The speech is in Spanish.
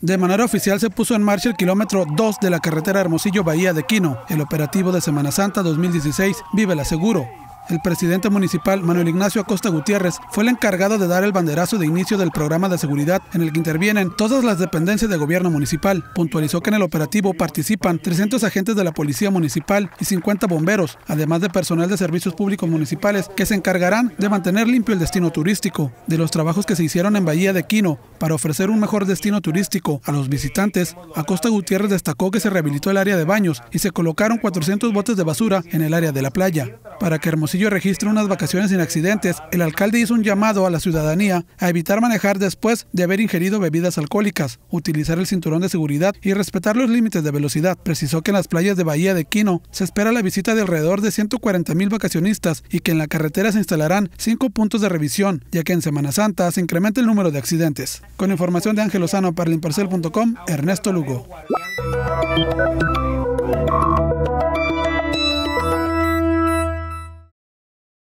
De manera oficial se puso en marcha el kilómetro 2 de la carretera Hermosillo Bahía de Quino, el operativo de Semana Santa 2016 Vive la Seguro, el presidente municipal, Manuel Ignacio Acosta Gutiérrez, fue el encargado de dar el banderazo de inicio del programa de seguridad en el que intervienen todas las dependencias de gobierno municipal. Puntualizó que en el operativo participan 300 agentes de la policía municipal y 50 bomberos, además de personal de servicios públicos municipales que se encargarán de mantener limpio el destino turístico. De los trabajos que se hicieron en Bahía de Quino para ofrecer un mejor destino turístico a los visitantes, Acosta Gutiérrez destacó que se rehabilitó el área de baños y se colocaron 400 botes de basura en el área de la playa. Para que Hermosillo registre unas vacaciones sin accidentes, el alcalde hizo un llamado a la ciudadanía a evitar manejar después de haber ingerido bebidas alcohólicas, utilizar el cinturón de seguridad y respetar los límites de velocidad. Precisó que en las playas de Bahía de Quino se espera la visita de alrededor de 140 mil vacacionistas y que en la carretera se instalarán cinco puntos de revisión, ya que en Semana Santa se incrementa el número de accidentes. Con información de Ángel Lozano para Limparcel.com, Ernesto Lugo.